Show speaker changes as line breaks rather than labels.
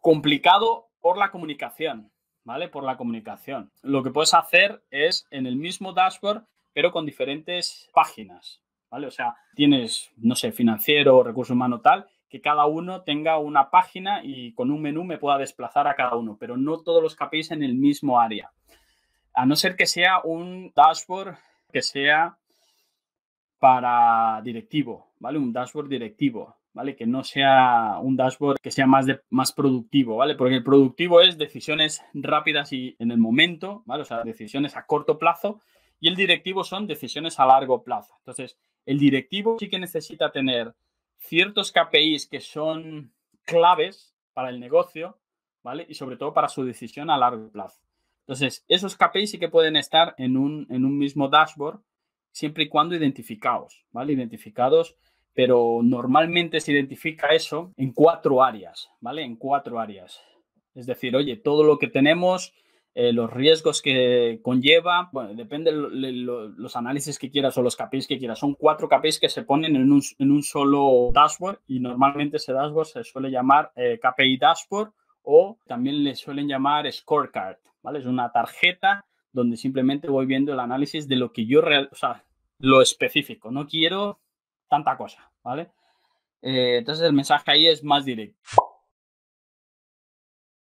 complicado por la comunicación, ¿vale? Por la comunicación. Lo que puedes hacer es en el mismo dashboard, pero con diferentes páginas, ¿vale? O sea, tienes, no sé, financiero, recurso humano, tal, que cada uno tenga una página y con un menú me pueda desplazar a cada uno, pero no todos los capéis en el mismo área. A no ser que sea un dashboard que sea para directivo, ¿vale? Un dashboard directivo. ¿vale? Que no sea un dashboard que sea más, de, más productivo, ¿vale? Porque el productivo es decisiones rápidas y en el momento, ¿vale? O sea, decisiones a corto plazo y el directivo son decisiones a largo plazo. Entonces, el directivo sí que necesita tener ciertos KPIs que son claves para el negocio, ¿vale? Y sobre todo para su decisión a largo plazo. Entonces, esos KPIs sí que pueden estar en un, en un mismo dashboard siempre y cuando identificados, ¿vale? Identificados pero normalmente se identifica eso en cuatro áreas, ¿vale? En cuatro áreas. Es decir, oye, todo lo que tenemos, eh, los riesgos que conlleva, bueno, depende los análisis que quieras o los KPIs que quieras. Son cuatro KPIs que se ponen en un, solo dashboard y normalmente ese dashboard se suele llamar eh, KPI dashboard o también le suelen llamar scorecard, ¿vale? Es una tarjeta donde simplemente voy viendo el análisis de lo que yo, real, o sea, lo específico. No quiero tanta cosa, ¿vale? Eh, entonces el mensaje ahí es más directo.